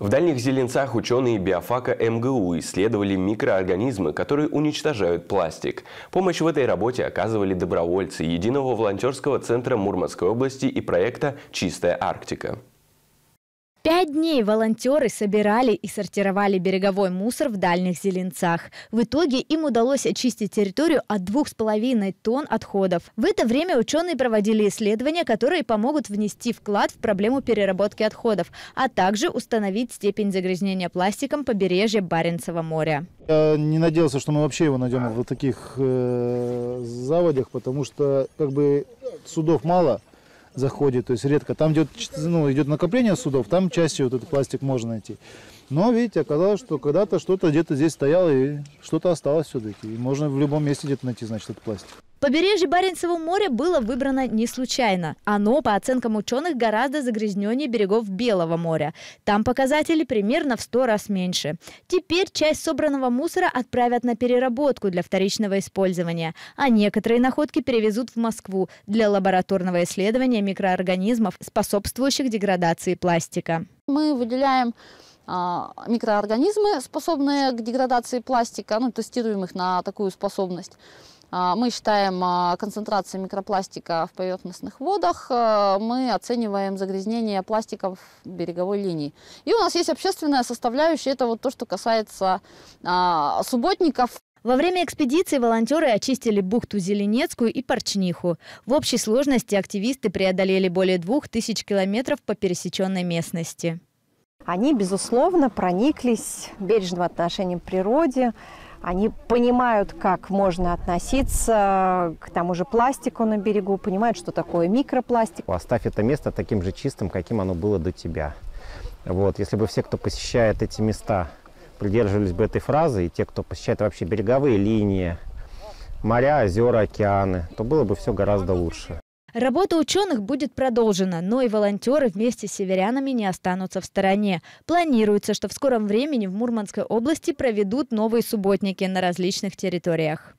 В Дальних Зеленцах ученые биофака МГУ исследовали микроорганизмы, которые уничтожают пластик. Помощь в этой работе оказывали добровольцы Единого волонтерского центра Мурманской области и проекта «Чистая Арктика». Пять дней волонтеры собирали и сортировали береговой мусор в дальних зеленцах. В итоге им удалось очистить территорию от двух с половиной тонн отходов. В это время ученые проводили исследования, которые помогут внести вклад в проблему переработки отходов, а также установить степень загрязнения пластиком побережья Баренцева моря. Я не надеялся, что мы вообще его найдем в таких э, заводях, потому что как бы судов мало – заходит, то есть редко. Там идет, ну, идет накопление судов, там чаще вот этот пластик можно найти. Но, видите, оказалось, что когда-то что-то где-то здесь стояло, и что-то осталось все-таки. И можно в любом месте где-то найти, значит, этот пластик. Побережье Баренцевого моря было выбрано не случайно. Оно, по оценкам ученых, гораздо загрязненнее берегов Белого моря. Там показатели примерно в сто раз меньше. Теперь часть собранного мусора отправят на переработку для вторичного использования, а некоторые находки перевезут в Москву для лабораторного исследования микроорганизмов, способствующих деградации пластика. Мы выделяем а, микроорганизмы, способные к деградации пластика, ну, тестируем их на такую способность. А, мы считаем а, концентрацию микропластика в поверхностных водах, а, мы оцениваем загрязнение в береговой линии. И у нас есть общественная составляющая, это вот то, что касается субботников. Во время экспедиции волонтеры очистили бухту Зеленецкую и Порчниху. В общей сложности активисты преодолели более двух тысяч километров по пересеченной местности. Они, безусловно, прониклись бережным отношением к природе, они понимают, как можно относиться к тому же пластику на берегу, понимают, что такое микропластик. Оставь это место таким же чистым, каким оно было до тебя. Вот, если бы все, кто посещает эти места, придерживались бы этой фразы, и те, кто посещает вообще береговые линии, моря, озера, океаны, то было бы все гораздо лучше. Работа ученых будет продолжена, но и волонтеры вместе с северянами не останутся в стороне. Планируется, что в скором времени в Мурманской области проведут новые субботники на различных территориях.